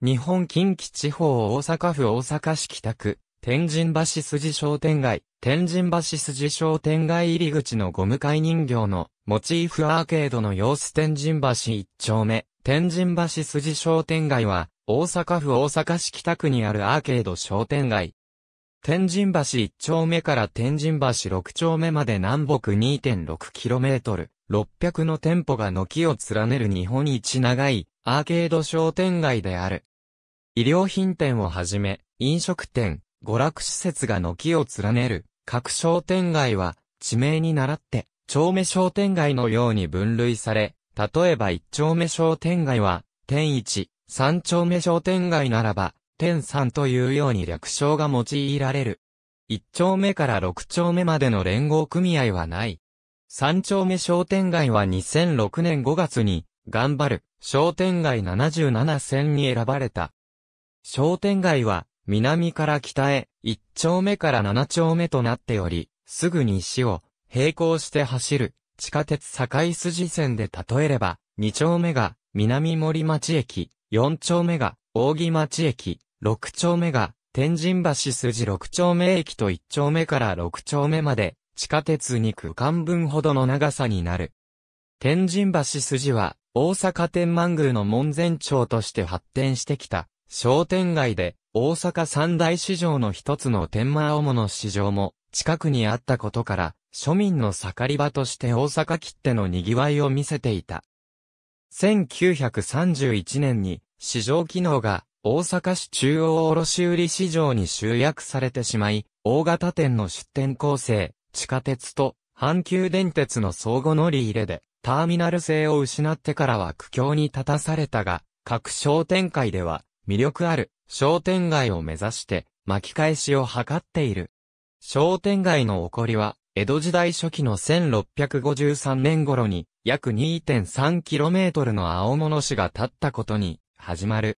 日本近畿地方大阪府大阪市北区、天神橋筋商店街、天神橋筋商店街入り口のゴム会人形のモチーフアーケードの様子天神橋一丁目、天神橋筋商店街は、大阪府大阪市北区にあるアーケード商店街。天神橋一丁目から天神橋六丁目まで南北 2.6km、600の店舗が軒を連ねる日本一長いアーケード商店街である。衣料品店をはじめ、飲食店、娯楽施設が軒を連ねる、各商店街は、地名に倣って、町目商店街のように分類され、例えば一丁目商店街は、天一、三丁目商店街ならば、天三というように略称が用いられる。一丁目から六丁目までの連合組合はない。三丁目商店街は2006年5月に、頑張る、商店街77選に選ばれた。商店街は、南から北へ、1丁目から7丁目となっており、すぐ西を、並行して走る、地下鉄堺筋線で例えれば、2丁目が、南森町駅、4丁目が、扇町駅、6丁目が、天神橋筋6丁目駅と1丁目から6丁目まで、地下鉄2区間分ほどの長さになる。天神橋筋は、大阪天満宮の門前町として発展してきた、商店街で、大阪三大市場の一つの天満主の市場も、近くにあったことから、庶民の盛り場として大阪切手の賑わいを見せていた。1931年に、市場機能が、大阪市中央卸売市場に集約されてしまい、大型店の出店構成、地下鉄と、阪急電鉄の相互乗り入れで、ターミナル性を失ってからは苦境に立たされたが、各商店会では、魅力ある商店街を目指して巻き返しを図っている。商店街の起こりは、江戸時代初期の1653年頃に、約 2.3km の青物市が建ったことに、始まる。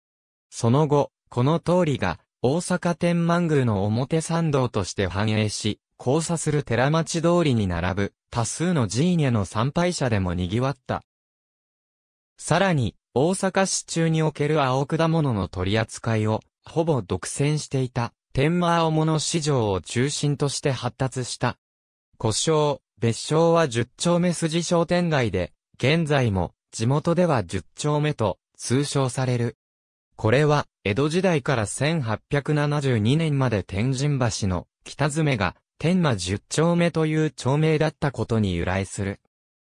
その後、この通りが、大阪天満宮の表参道として繁栄し、交差する寺町通りに並ぶ、多数の寺院への参拝者でも賑わった。さらに、大阪市中における青果物の取り扱いを、ほぼ独占していた、天満青物市場を中心として発達した。故障、別称は十丁目筋商店街で、現在も、地元では十丁目と、通称される。これは、江戸時代から1872年まで天神橋の、北詰が、天満十丁目という町名だったことに由来する。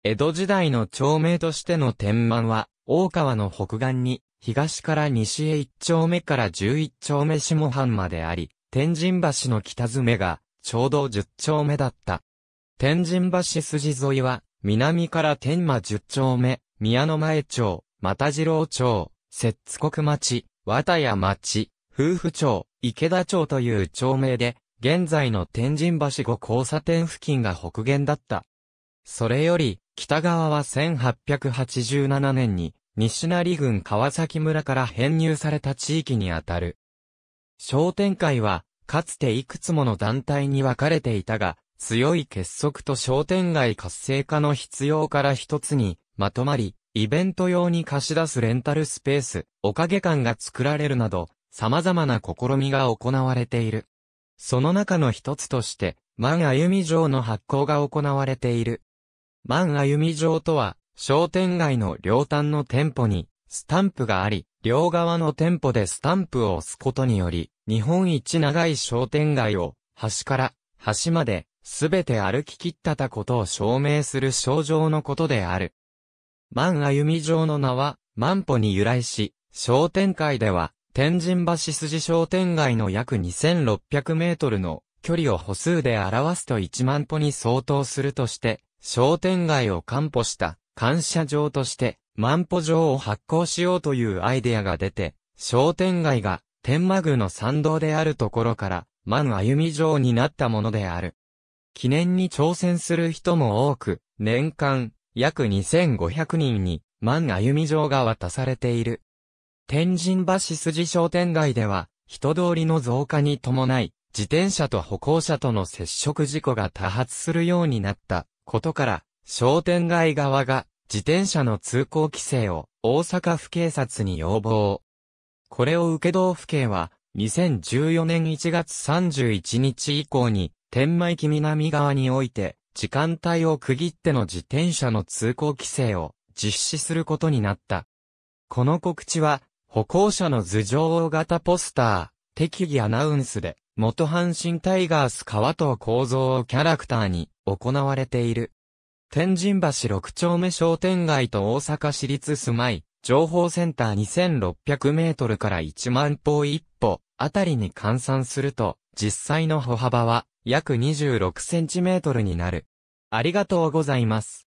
江戸時代の町名としての天満は、大川の北岸に、東から西へ1丁目から11丁目下半まであり、天神橋の北詰めが、ちょうど10丁目だった。天神橋筋沿いは、南から天馬10丁目、宮の前町、又次郎町、摂津国町、綿谷町、夫婦町、池田町という町名で、現在の天神橋後交差点付近が北限だった。それより、北側は1887年に、西成郡川崎村から編入された地域にあたる。商店会は、かつていくつもの団体に分かれていたが、強い結束と商店街活性化の必要から一つに、まとまり、イベント用に貸し出すレンタルスペース、おかげ館が作られるなど、様々な試みが行われている。その中の一つとして、万歩み城の発行が行われている。万歩み城とは、商店街の両端の店舗に、スタンプがあり、両側の店舗でスタンプを押すことにより、日本一長い商店街を、端から端まで、すべて歩き切ったたことを証明する症状のことである。万歩み城の名は、万歩に由来し、商店街では、天神橋筋商店街の約2600メートルの距離を歩数で表すと1万歩に相当するとして、商店街を完歩した感謝状として、万歩状を発行しようというアイデアが出て、商店街が天満宮の参道であるところから、万歩み状になったものである。記念に挑戦する人も多く、年間約2500人に万歩み状が渡されている。天神橋筋商店街では、人通りの増加に伴い、自転車と歩行者との接触事故が多発するようになったことから、商店街側が自転車の通行規制を大阪府警察に要望。これを受け道府警は2014年1月31日以降に天満駅南側において時間帯を区切っての自転車の通行規制を実施することになった。この告知は歩行者の頭上大型ポスター、適宜アナウンスで元阪神タイガース川藤構造をキャラクターに行われている。天神橋六丁目商店街と大阪市立住まい、情報センター2600メートルから1万歩一歩あたりに換算すると、実際の歩幅は約26センチメートルになる。ありがとうございます。